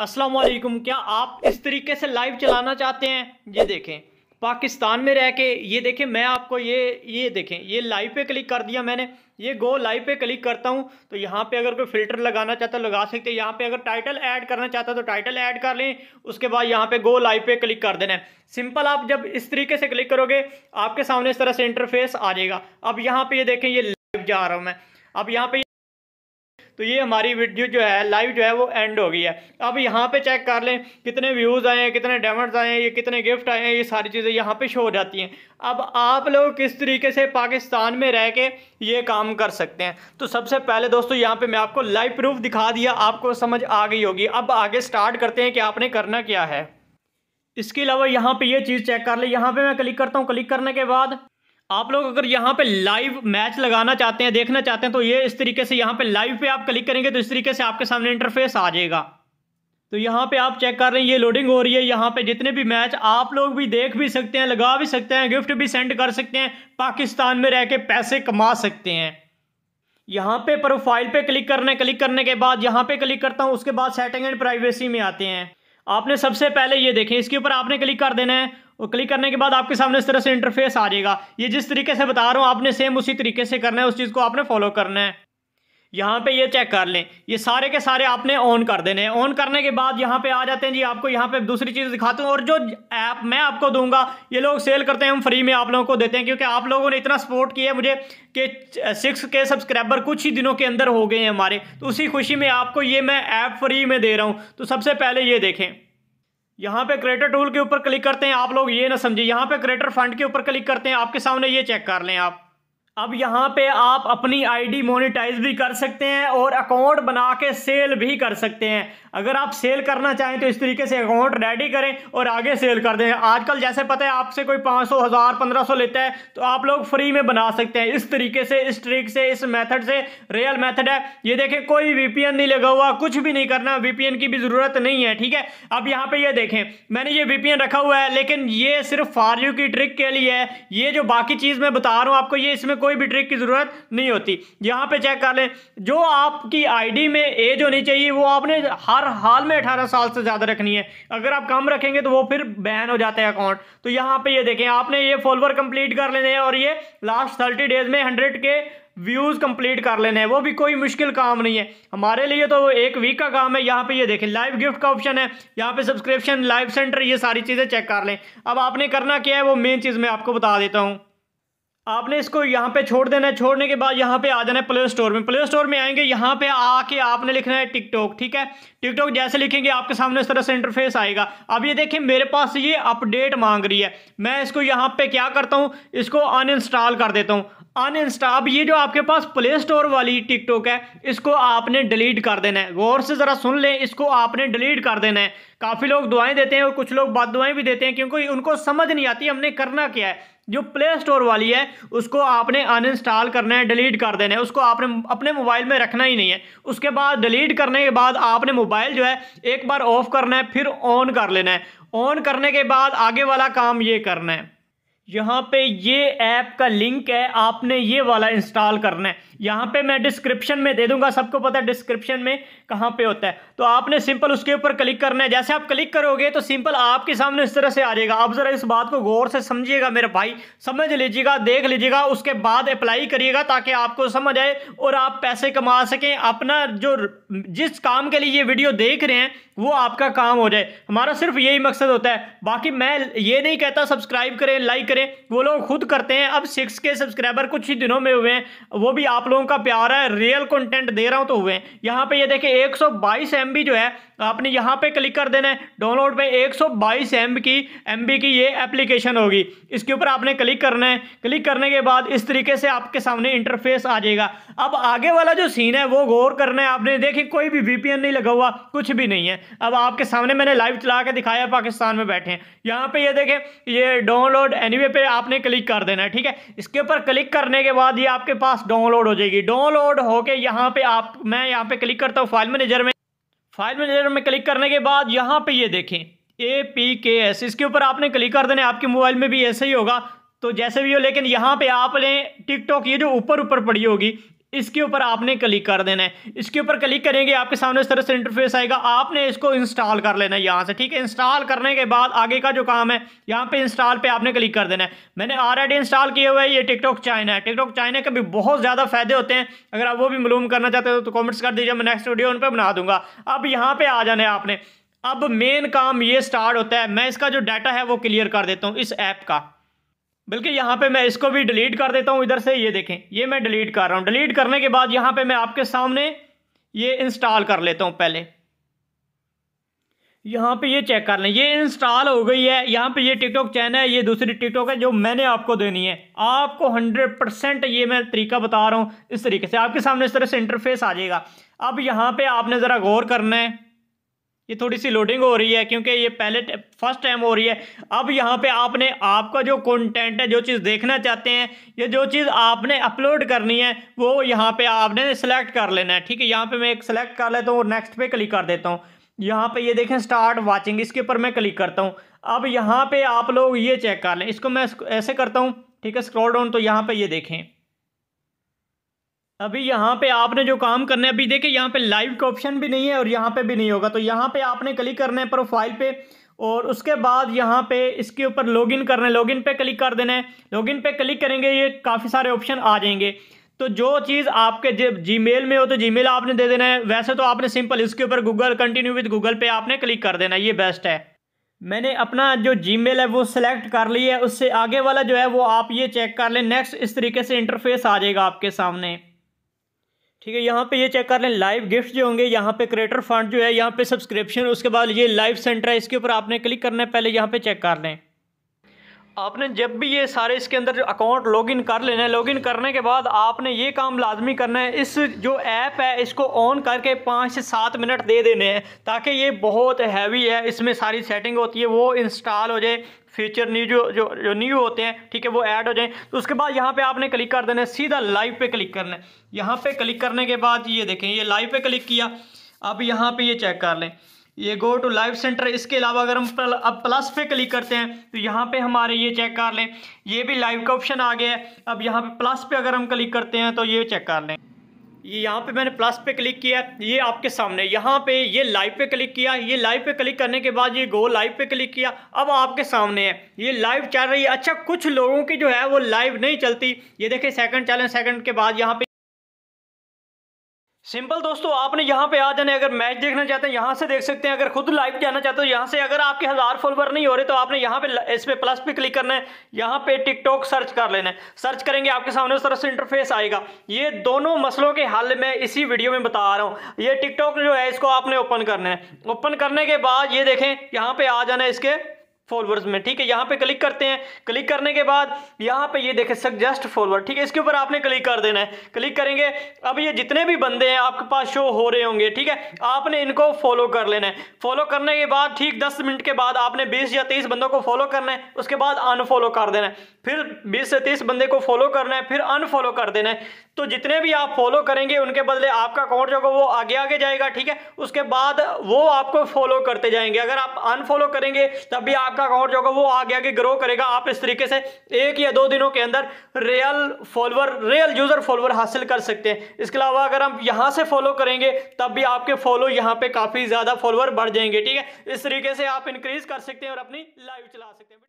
अस्सलाम वालेकुम क्या आप इस तरीके से लाइव चलाना चाहते हैं ये देखें पाकिस्तान में रह के ये देखें मैं आपको ये ये देखें ये लाइव पे क्लिक कर दिया मैंने ये गो लाइव पे क्लिक करता हूँ तो यहाँ पे अगर कोई फिल्टर लगाना चाहता है लगा सकते हैं यहाँ पे अगर टाइटल ऐड करना चाहता है तो टाइटल ऐड कर लें उसके बाद यहाँ पे गो लाइव पे क्लिक कर देना है सिंपल आप जब इस तरीके से क्लिक करोगे आपके सामने इस तरह से इंटरफेस आ जाएगा अब यहाँ पर ये देखें ये लाइव जा रहा हूँ मैं अब यहाँ पर तो ये हमारी वीडियो जो है लाइव जो है वो एंड हो गई है अब यहाँ पे चेक कर लें कितने व्यूज़ आए हैं कितने डायमंड्स आए हैं ये कितने गिफ्ट आए हैं ये सारी चीज़ें यहाँ पे शो हो जाती हैं अब आप लोग किस तरीके से पाकिस्तान में रह के ये काम कर सकते हैं तो सबसे पहले दोस्तों यहाँ पर मैं आपको लाइव प्रूफ दिखा दिया आपको समझ आ गई होगी अब आगे स्टार्ट करते हैं कि आपने करना क्या है इसके अलावा यहाँ पे ये चीज़ चेक कर ले यहाँ पे मैं क्लिक करता हूँ क्लिक करने के बाद आप लोग अगर यहाँ पे लाइव मैच लगाना चाहते हैं देखना चाहते हैं तो ये इस तरीके से यहाँ पे लाइव पे आप क्लिक करेंगे तो इस तरीके से आपके सामने इंटरफेस आ जाएगा तो यहाँ पे आप चेक कर रहे हैं ये लोडिंग हो रही है यहाँ पे जितने भी मैच आप लोग भी देख भी सकते हैं लगा भी सकते हैं गिफ्ट भी सेंड कर सकते हैं पाकिस्तान में रह के पैसे कमा सकते हैं यहाँ पे प्रोफाइल पे क्लिक करने क्लिक करने के बाद यहाँ पे क्लिक करता हूँ उसके बाद सेटिंग एंड प्राइवेसी में आते हैं आपने सबसे पहले ये देखें इसके ऊपर आपने क्लिक कर देना है और क्लिक करने के बाद आपके सामने इस तरह से इंटरफेस आ जाएगा ये जिस तरीके से बता रहा हूँ आपने सेम उसी तरीके से करना है उस चीज़ को आपने फॉलो करना है यहाँ पे ये चेक कर लें ये सारे के सारे आपने ऑन कर देने हैं ऑन करने के बाद यहाँ पे आ जाते हैं जी आपको यहाँ पे दूसरी चीज़ दिखाता हूँ और जो ऐप मैं आपको दूंगा ये लोग सेल करते हैं हम फ्री में आप लोगों को देते हैं क्योंकि आप लोगों ने इतना सपोर्ट किया है मुझे कि सिक्स के सब्सक्राइबर कुछ ही दिनों के अंदर हो गए हैं हमारे तो उसी खुशी में आपको ये मैं ऐप फ्री में दे रहा हूँ तो सबसे पहले ये देखें यहाँ पे क्रेटर टूल के ऊपर क्लिक करते हैं आप लोग ये ना समझे यहाँ पे क्रेटर फंड के ऊपर क्लिक करते हैं आपके सामने ये चेक कर लें आप अब यहाँ पे आप अपनी आईडी मोनेटाइज भी कर सकते हैं और अकाउंट बना के सेल भी कर सकते हैं अगर आप सेल करना चाहें तो इस तरीके से अकाउंट रेडी करें और आगे सेल कर दें आजकल जैसे पता है आपसे कोई पाँच सौ हज़ार पंद्रह सौ लेता है तो आप लोग फ्री में बना सकते हैं इस तरीके से इस ट्रिक से इस मेथड से रियल मेथड है ये देखें कोई वी नहीं लगा हुआ कुछ भी नहीं करना वी की भी ज़रूरत नहीं है ठीक है अब यहाँ पर यह देखें मैंने ये वी रखा हुआ है लेकिन ये सिर्फ फार की ट्रिक के लिए है ये जो बाकी चीज़ मैं बता रहा हूँ आपको ये इसमें कोई भी ट्रिक की ज़रूरत नहीं होती यहाँ पे चेक कर लें जो आपकी आईडी में एज होनी चाहिए वो आपने हर हाल में अठारह साल से ज़्यादा रखनी है अगर आप कम रखेंगे तो वो फिर बैन हो जाता है अकाउंट तो यहाँ पर ये देखें आपने ये फॉलोअर कंप्लीट कर लेने हैं और ये लास्ट थर्टी डेज में हंड्रेड के व्यूज़ कंप्लीट कर लेने हैं वो भी कोई मुश्किल काम नहीं है हमारे लिए तो एक वीक का काम है यहाँ पे ये देखें लाइव गिफ्ट का ऑप्शन है यहाँ पे सब्सक्रिप्शन लाइव सेंटर ये सारी चीज़ें चेक कर लें अब आपने करना क्या है वो मेन चीज़ मैं आपको बता देता हूँ आपने इसको यहाँ पे छोड़ देना है छोड़ने के बाद यहाँ पे आ जाना है प्ले स्टोर में प्ले स्टोर में आएंगे यहाँ पे आके आपने लिखना है टिकटॉक ठीक है टिकटॉक जैसे लिखेंगे आपके सामने इस तरह से इंटरफेस आएगा अब ये देखिए मेरे पास ये अपडेट मांग रही है मैं इसको यहाँ पे क्या करता हूँ इसको अनइंस्टॉल कर देता हूँ इंस्टा अब ये जो आपके पास प्ले स्टोर वाली टिकटॉक है इसको आपने डिलीट कर देना है गौर से ज़रा सुन लें इसको आपने डिलीट कर देना है काफ़ी लोग दुआएं देते हैं और कुछ लोग बाद दुआएं भी देते हैं क्योंकि उनको समझ नहीं आती हमने करना क्या है जो प्ले स्टोर वाली है उसको आपने अनइंस्टॉल करना है डिलीट कर देना है उसको आपने अपने मोबाइल में रखना ही नहीं है उसके बाद डिलीट करने के बाद आपने मोबाइल जो है एक बार ऑफ करना है फिर ऑन कर लेना है ऑन करने के बाद आगे वाला काम ये करना है यहाँ पे ये ऐप का लिंक है आपने ये वाला इंस्टॉल करना है यहाँ पे मैं डिस्क्रिप्शन में दे दूंगा सबको पता है डिस्क्रिप्शन में कहाँ पे होता है तो आपने सिंपल उसके ऊपर क्लिक करना है जैसे आप क्लिक करोगे तो सिंपल आपके सामने इस तरह से आ जाएगा आप ज़रा इस बात को गौर से समझिएगा मेरे भाई समझ लीजिएगा देख लीजिएगा उसके बाद अप्लाई करिएगा ताकि आपको समझ आए और आप पैसे कमा सकें अपना जो जिस काम के लिए ये वीडियो देख रहे हैं वो आपका काम हो जाए हमारा सिर्फ यही मकसद होता है बाकी मैं ये नहीं कहता सब्सक्राइब करें लाइक करें वो लोग खुद करते हैं अब सिक्स के सब्सक्राइबर कुछ ही दिनों में हुए हैं वो भी आप लोगों का प्यार है रियल कंटेंट दे रहा हूं तो हुए हैं यहाँ पे ये देखिए 122 एमबी जो है आपने यहाँ पे क्लिक कर देना है डाउनलोड पे 122 एमबी की एम की ये एप्लीकेशन होगी इसके ऊपर आपने क्लिक करना है क्लिक करने के बाद इस तरीके से आपके सामने इंटरफेस आ जाएगा अब आगे वाला जो सीन है वो गौर करना है आपने देखिए कोई भी वी नहीं लगा हुआ कुछ भी नहीं है अब आपके सामने मैंने लाइव चला के दिखाया पाकिस्तान में बैठे हैं यहाँ पर ये देखें ये डाउनलोड एनी हाईवे पे आपने क्लिक कर देना है ठीक है इसके ऊपर क्लिक करने के बाद ये आपके पास डाउनलोड हो जाएगी डाउनलोड होके यहाँ पे आप मैं यहाँ पे क्लिक करता हूँ फाइल मैनेजर में फाइल मैनेजर में क्लिक करने के बाद यहाँ पे ये देखें ए पी के एस इसके ऊपर आपने क्लिक कर देना है आपके मोबाइल में भी ऐसा ही होगा तो जैसे भी हो लेकिन यहाँ पे आप लें टिकटॉक ये जो ऊपर ऊपर पड़ी होगी इसके ऊपर आपने क्लिक कर देना है इसके ऊपर क्लिक करेंगे आपके सामने इस तरह से इंटरफेस आएगा आपने इसको इंस्टॉल कर लेना है यहाँ से ठीक है इंस्टॉल करने के बाद आगे का जो काम है यहाँ पे इंस्टॉल पे आपने क्लिक कर देना है मैंने ऑलरेडी इंस्टॉल किए हुए ये टिकटॉक चाइना है टिकटॉक चाइना के भी बहुत ज़्यादा फायदे होते हैं अगर आप वो भी मालूम करना चाहते हो तो कॉमेंट्स कर दीजिए मैं नेक्स्ट वीडियो उन पर बना दूंगा अब यहाँ पर आ जाना है आपने अब मेन काम ये स्टार्ट होता है मैं इसका जो डाटा है वो क्लियर कर देता हूँ इस ऐप का बल्कि यहाँ पे मैं इसको भी डिलीट कर देता हूँ इधर से ये देखें ये मैं डिलीट कर रहा हूँ डिलीट करने के बाद यहाँ पे मैं आपके सामने ये इंस्टॉल कर लेता हूँ पहले यहाँ पे ये चेक कर लें ये इंस्टॉल हो गई है यहाँ पे ये टिकटॉक चैनल है ये दूसरी टिकटॉक है जो मैंने आपको देनी है आपको हंड्रेड परसेंट ये मैं तरीका बता रहा हूँ इस तरीके से आपके सामने इस तरह से इंटरफेस आ जाएगा अब यहाँ पर आपने ज़रा गौर करना है ये थोड़ी सी लोडिंग हो रही है क्योंकि ये पहले फर्स्ट टाइम हो रही है अब यहाँ पे आपने आपका जो कंटेंट है जो चीज़ देखना चाहते हैं या जो चीज़ आपने अपलोड करनी है वो यहाँ पे आपने सेलेक्ट कर लेना है ठीक है यहाँ पे मैं एक सेलेक्ट कर लेता हूँ और नेक्स्ट पे क्लिक कर देता हूँ यहाँ पे ये यह देखें स्टार्ट वाचिंग इसके ऊपर मैं क्लिक करता हूँ अब यहाँ पर आप लोग ये चेक कर लें इसको मैं ऐसे करता हूँ ठीक है स्क्रॉल डाउन तो यहाँ पर ये यह देखें अभी यहाँ पे आपने जो काम करना है अभी देखिए यहाँ पे लाइव का ऑप्शन भी नहीं है और यहाँ पे भी नहीं होगा तो यहाँ पे आपने क्लिक करना है प्रोफाइल पे और उसके बाद यहाँ पे इसके ऊपर लॉगिन करना है लॉगिन पे क्लिक कर देना है लॉगिन पे क्लिक करेंगे ये काफ़ी सारे ऑप्शन आ जाएंगे तो जो चीज़ आपके जब जी में हो तो जी आपने दे देना है वैसे तो आपने सिंपल इसके ऊपर गूगल कंटिन्यू विद गूगल पे आपने क्लिक कर देना है ये बेस्ट है मैंने अपना जो जीमेल है वो सिलेक्ट कर ली है उससे आगे वाला जो है वो आप ये चेक कर लें नेक्स्ट इस तरीके से इंटरफेस आ जाएगा आपके सामने ठीक है यहाँ पे ये चेक कर लें लाइव गिफ्ट जो होंगे यहाँ पे क्रिएटर फंड जो है यहाँ पे सब्सक्रिप्शन उसके बाद ये लाइव सेंटर है इसके ऊपर आपने क्लिक करना है पहले यहाँ पे चेक कर लें आपने जब भी ये सारे इसके अंदर अकाउंट लॉगिन कर लेना है लॉगिन करने के बाद आपने ये काम लाजमी करना है इस जो ऐप है इसको ऑन करके पाँच से सात मिनट दे देने हैं ताकि ये बहुत हैवी है इसमें सारी सेटिंग होती है वो इंस्टॉल हो जाए फीचर न्यू जो जो जो न्यू होते हैं ठीक है वो ऐड हो जाएं तो उसके बाद यहाँ पे आपने क्लिक कर देना है सीधा लाइव पे क्लिक करना है यहाँ पे क्लिक करने के बाद ये देखें ये लाइव पे क्लिक किया अब यहाँ पे ये चेक कर लें ये गो टू लाइव सेंटर इसके अलावा अगर हम प्ल, अब प्लस पे क्लिक करते हैं तो यहाँ पे हमारे ये चेक कर लें ये भी लाइव का ऑप्शन आ गया है अब यहाँ पे प्लस पे अगर हम क्लिक करते हैं तो ये चेक कर लें ये यहाँ पे मैंने प्लस पे क्लिक किया ये आपके सामने यहाँ पे ये लाइव पे क्लिक किया ये लाइव पे क्लिक करने के बाद ये गो लाइव पे क्लिक किया अब आपके सामने है ये लाइव चल रही है अच्छा कुछ लोगों की जो है वो लाइव नहीं चलती ये देखे सेकंड चैलेंज सेकंड के बाद यहाँ पे सिंपल दोस्तों आपने यहाँ पे आ जाने अगर मैच देखना चाहते हैं यहाँ से देख सकते हैं अगर खुद लाइव जाना चाहते हो यहाँ से अगर आपके हज़ार फॉलोवर नहीं हो रहे तो आपने यहाँ पे इस पर प्लस पे क्लिक करना है यहाँ पे टिकटॉक सर्च कर लेना है सर्च करेंगे आपके सामने उस तरह से इंटरफेस आएगा ये दोनों मसलों के हल मैं इसी वीडियो में बता रहा हूँ ये टिकटॉक जो है इसको आपने ओपन करना है ओपन करने के बाद ये देखें यहाँ पर आ जाना है इसके फॉलोअर्स में ठीक है यहाँ पे क्लिक करते हैं क्लिक करने के बाद यहाँ पे ये देखें सजेस्ट फॉलोअर ठीक है इसके ऊपर आपने क्लिक कर देना है क्लिक करेंगे अब ये जितने भी बंदे हैं आपके पास शो हो रहे होंगे ठीक है आपने इनको फॉलो कर लेना है फॉलो करने के बाद ठीक दस मिनट के बाद आपने बीस या तेईस बंदों को फॉलो करना है उसके बाद अनफॉलो कर देना है फिर बीस से तीस बंदे को फॉलो करना है फिर अनफॉलो कर देना है तो जितने भी आप फॉलो करेंगे उनके बदले आपका अकाउंट जो वो आगे आगे जाएगा ठीक है उसके बाद वो आपको फॉलो करते जाएंगे अगर आप अनफॉलो करेंगे तब भी आप आपका अकाउंट जो होगा वो आगे आगे ग्रो करेगा आप इस तरीके से एक या दो दिनों के अंदर real follower real user follower हासिल कर सकते हैं इसके अलावा अगर हम यहाँ से फॉलो करेंगे तब भी आपके फॉलो यहाँ पे काफ़ी ज़्यादा फॉलोअर बढ़ जाएंगे ठीक है इस तरीके से आप इंक्रीज़ कर सकते हैं और अपनी लाइव चला सकते हैं